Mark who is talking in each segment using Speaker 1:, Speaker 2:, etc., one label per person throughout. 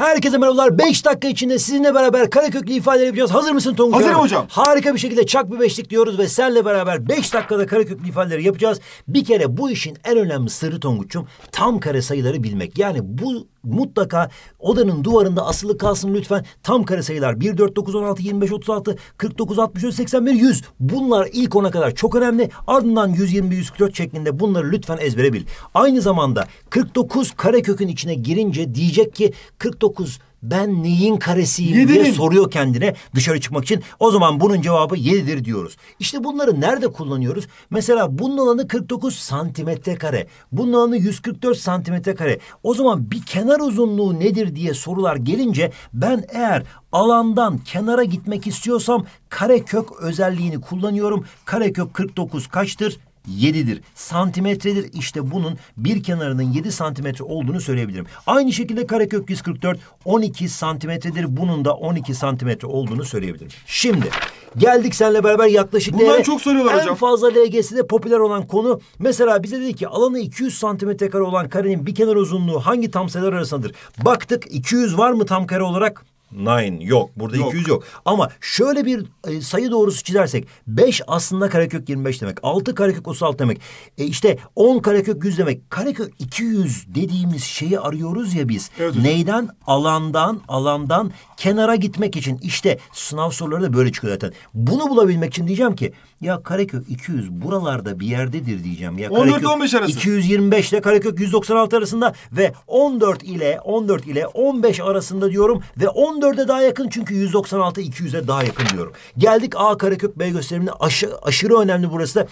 Speaker 1: Herkese merhabalar. Beş dakika içinde sizinle beraber karaköklü ifadeler yapacağız. Hazır mısın Tonguç? Hazırım hocam. Harika bir şekilde çak bir beşlik diyoruz ve senle beraber beş dakikada karaköklü ifadeleri yapacağız. Bir kere bu işin en önemli sırrı Tonguç'um tam kare sayıları bilmek. Yani bu mutlaka odanın duvarında asılı kalsın lütfen. Tam kare sayılar 1, 4, 9, 16, 25, 36, 49, 63, 81, 100. Bunlar ilk ona kadar çok önemli. Ardından 120, 144 şeklinde bunları lütfen ezbere bil. Aynı zamanda 49 kare kökün içine girince diyecek ki 49 ben neyin karesiyim Yedinin. diye soruyor kendine dışarı çıkmak için. O zaman bunun cevabı yedidir diyoruz. İşte bunları nerede kullanıyoruz? Mesela bunun alanı 49 santimetre kare. Bunun alanı 144 santimetre kare. O zaman bir kenar uzunluğu nedir diye sorular gelince ben eğer alandan kenara gitmek istiyorsam karekök özelliğini kullanıyorum. Karekök 49 kaçtır? 7'dir. Santimetredir. İşte bunun bir kenarının 7 santimetre olduğunu söyleyebilirim. Aynı şekilde karekök 144 12 santimetredir. Bunun da 12 santimetre olduğunu söyleyebilirim. Şimdi geldik seninle beraber yaklaşık Bundan değere, çok soruyorlar en hocam. En fazla LGS'de popüler olan konu mesela bize dedi ki alanı 200 santimetre kare olan karenin bir kenar uzunluğu hangi tam sayılar arasındadır? Baktık 200 var mı tam kare olarak? nine yok. Burada yok. 200 yok. Ama şöyle bir e, sayı doğrusu çizersek 5 aslında karekök 25 demek. 6 karekök 36 demek. E işte 10 karekök 100 demek. Karekök 200 dediğimiz şeyi arıyoruz ya biz. Evet, Neyden? Alandan, alandan kenara gitmek için. İşte sınav soruları da böyle çıkıyor zaten. Bunu bulabilmek için diyeceğim ki ya karekök 200 buralarda bir yerdedir diyeceğim. Ya 14 15 arası. 225 ile karekök 196 arasında ve 14 ile 14 ile 15 arasında diyorum ve 10 114'e daha yakın çünkü 196 200'e daha yakın diyorum. Geldik A karekök B gösterimine aşı, aşırı önemli burası da.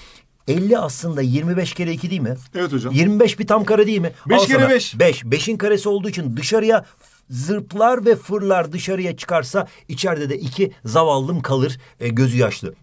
Speaker 1: 50 aslında 25 kere 2 değil mi? Evet hocam. 25 bir tam kare değil mi? 5 Al kere beş 5. 5. 5'in karesi olduğu için dışarıya zırplar ve fırlar dışarıya çıkarsa içeride de iki zavallım kalır e, gözü yaşlı.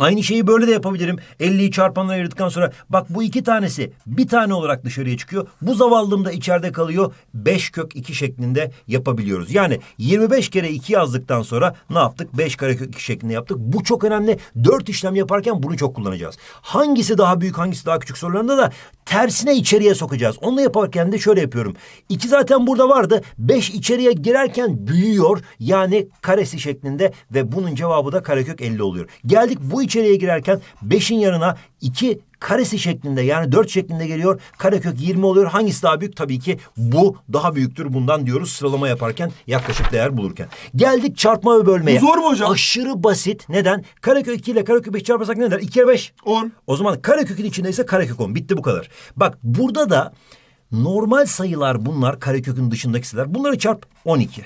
Speaker 1: Aynı şeyi böyle de yapabilirim. 50'yi çarpanlara ayırdıktan sonra bak bu iki tanesi bir tane olarak dışarıya çıkıyor. Bu zavallım da içeride kalıyor. 5 kök 2 şeklinde yapabiliyoruz. Yani 25 kere 2 yazdıktan sonra ne yaptık? 5 kare kök 2 şeklinde yaptık. Bu çok önemli. 4 işlem yaparken bunu çok kullanacağız. Hangisi daha büyük hangisi daha küçük sorularında da tersine içeriye sokacağız. Onu yaparken de şöyle yapıyorum. 2 zaten burada vardı. 5 içeriye girerken büyüyor. Yani karesi şeklinde ve bunun cevabı da kare kök 50 oluyor. Geldik bu içeriye girerken beşin yanına iki karesi şeklinde yani dört şeklinde geliyor. Karekök 20 oluyor. Hangisi daha büyük? Tabii ki bu daha büyüktür bundan diyoruz sıralama yaparken yaklaşık değer bulurken. Geldik çarpma ve bölmeye. zor mu hocam? Aşırı basit. Neden? Karekök 2 ile karekök 5 çarparsak ne der? 2 kere 5. 10. O zaman karekökün içindeyse karekök 10. Bitti bu kadar. Bak burada da normal sayılar bunlar karekökün dışındaki sayılar. Bunları çarp 12.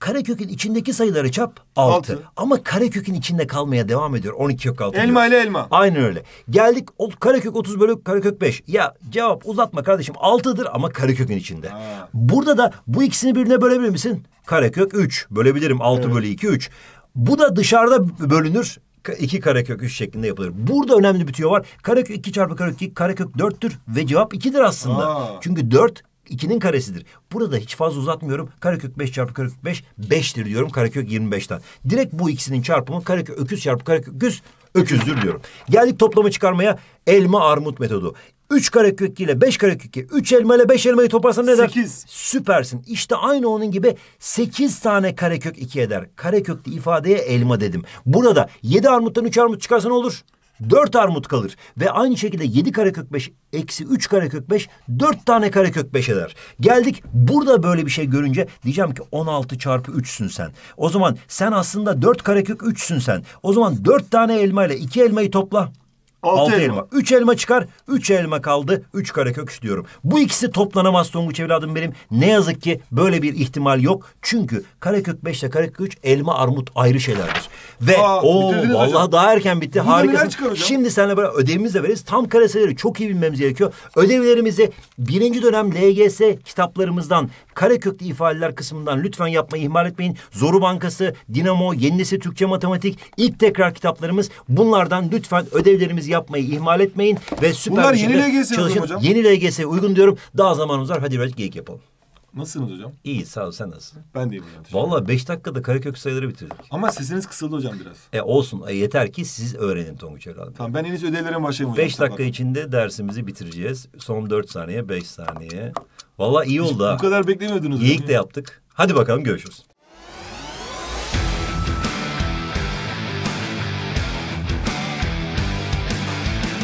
Speaker 1: Karekök'ün içindeki sayıları çap 6. Ama karekökün içinde kalmaya devam ediyor. 12 kök 6. Elma ile elma. Aynen öyle. Geldik karekök 30 bölü karekök 5. Ya cevap uzatma kardeşim 6'dır ama karekökün içinde. Ha. Burada da bu ikisini birine bölebilir misin? Karekök 3. Bölebilirim 6 evet. bölü 2 3. Bu da dışarıda bölünür iki karekök üç şeklinde yapılır. Burada önemli bir tüyo var. Karekök iki çarpı karekök iki karekök dörttür ve cevap ikidir aslında. Aa. Çünkü dört 2'nin karesidir. Burada hiç fazla uzatmıyorum. Karekök 5 çarpı karekök 5 5'tir diyorum. Karekök 25'ten. Direkt bu ikisinin çarpımı karekök öküz çarpı karekök öküz öküzdür diyorum. Geldik toplamı çıkarmaya elma armut metodu. 3 karekök 2 ile 5 karekök 2, 3 elma ile 5 elmayı toparsan ne eder? Sekiz. Süpersin. İşte aynı onun gibi sekiz tane karekök 2 eder. Kareköklü ifadeye elma dedim. Burada yedi armuttan üç armut çıkarsa ne olur? dört armut kalır. Ve aynı şekilde yedi kök 5 eksi üç kök 5 dört tane kare kök 5 eder. Geldik burada böyle bir şey görünce diyeceğim ki on altı çarpı üçsün sen. O zaman sen aslında dört karekök üçsün sen. O zaman dört tane elma ile iki elmayı topla. Altı, elma. elma. Üç elma çıkar. Üç elma kaldı. Üç karekök istiyorum. Bu ikisi toplanamaz Tonguç evladım benim. Ne yazık ki böyle bir ihtimal yok. Çünkü karekök beş ile karekök üç elma armut ayrı şeylerdir. Ve o vallahi hocam. daha erken bitti. Bugün Şimdi seninle beraber ödevimizi de veririz. Tam kareseleri çok iyi bilmemiz gerekiyor. Ödevlerimizi birinci dönem LGS kitaplarımızdan kareköklü ifadeler kısmından lütfen yapmayı ihmal etmeyin. Zoru Bankası, Dinamo, Yeni Türkçe Matematik, ilk tekrar kitaplarımız bunlardan lütfen ödevlerimizi yapmayı ihmal etmeyin ve süper Bunlar yeni LGS'ye çalışın. hocam. Yeni LGS'ye uygun diyorum. Daha zamanımız var. Hadi biraz geyik yapalım. Nasılsınız hocam? İyi sağ ol sen nasılsın? Ben de iyiyim hocam. Valla beş dakikada karekök sayıları bitirdik. Ama sesiniz kısıldı hocam biraz. E olsun e, yeter ki siz öğrenin Tonguç herhalde. Tamam ben henüz ödevlerime ödevlere başlayayım hocam. Beş dakika tabii. içinde dersimizi bitireceğiz. Son dört saniye beş saniye. Valla iyi oldu Hiç ha. Bu kadar beklemiyordunuz. Geyik de yaptık. Hadi bakalım görüşürüz.